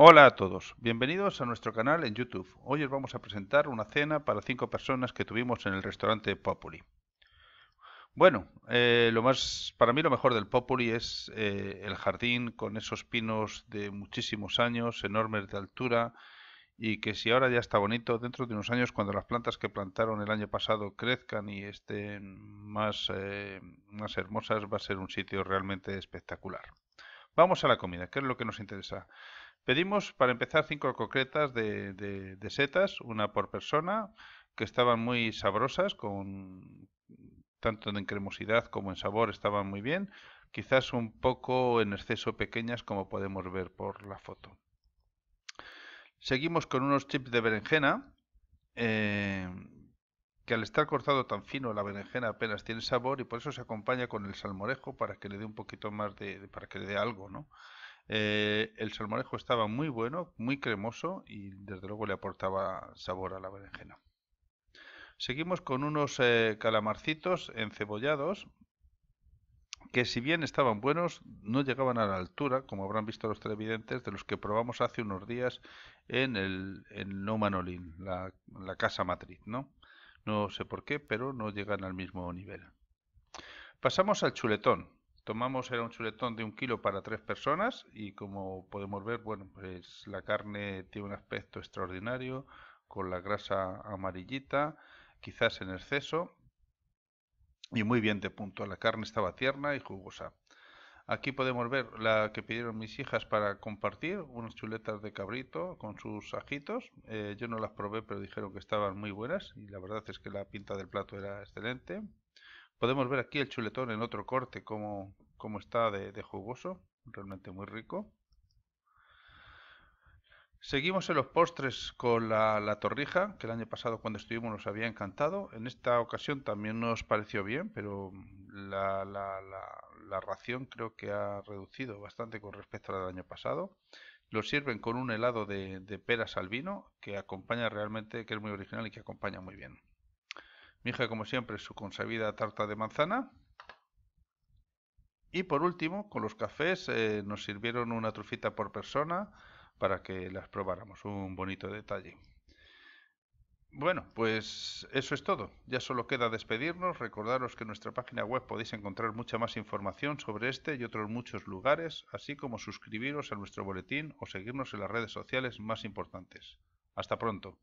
Hola a todos, bienvenidos a nuestro canal en YouTube. Hoy os vamos a presentar una cena para cinco personas que tuvimos en el restaurante Populi. Bueno, eh, lo más, para mí lo mejor del Populi es eh, el jardín con esos pinos de muchísimos años, enormes de altura, y que si ahora ya está bonito, dentro de unos años cuando las plantas que plantaron el año pasado crezcan y estén más, eh, más hermosas, va a ser un sitio realmente espectacular. Vamos a la comida, que es lo que nos interesa. Pedimos para empezar cinco concretas de, setas, una por persona, que estaban muy sabrosas, con tanto en cremosidad como en sabor estaban muy bien, quizás un poco en exceso pequeñas como podemos ver por la foto. Seguimos con unos chips de berenjena, eh, que al estar cortado tan fino la berenjena apenas tiene sabor y por eso se acompaña con el salmorejo para que le dé un poquito más de, para que le dé algo, ¿no? Eh, el salmorejo estaba muy bueno, muy cremoso y desde luego le aportaba sabor a la berenjena. Seguimos con unos eh, calamarcitos encebollados que si bien estaban buenos, no llegaban a la altura, como habrán visto los televidentes, de los que probamos hace unos días en el No Manolín, la, la casa matriz, ¿no? No sé por qué, pero no llegan al mismo nivel. Pasamos al chuletón, Tomamos era un chuletón de un kilo para tres personas y como podemos ver, bueno, pues la carne tiene un aspecto extraordinario, con la grasa amarillita, quizás en exceso, y muy bien de punto. La carne estaba tierna y jugosa. Aquí podemos ver la que pidieron mis hijas para compartir, unas chuletas de cabrito con sus ajitos. Eh, yo no las probé, pero dijeron que estaban muy buenas y la verdad es que la pinta del plato era excelente. Podemos ver aquí el chuletón en otro corte como, está de, jugoso, realmente muy rico. Seguimos en los postres con la, torrija, que el año pasado cuando estuvimos nos había encantado. En esta ocasión también nos pareció bien, pero la, ración creo que ha reducido bastante con respecto al año pasado. Lo sirven con un helado de peras al vino, que acompaña realmente, que es muy original y que acompaña muy bien como siempre, su consabida tarta de manzana. Y por último, con los cafés eh, nos sirvieron una trufita por persona para que las probáramos. Un bonito detalle. Bueno, pues eso es todo. Ya solo queda despedirnos. Recordaros que en nuestra página web podéis encontrar mucha más información sobre este y otros muchos lugares, así como suscribiros a nuestro boletín o seguirnos en las redes sociales más importantes. Hasta pronto.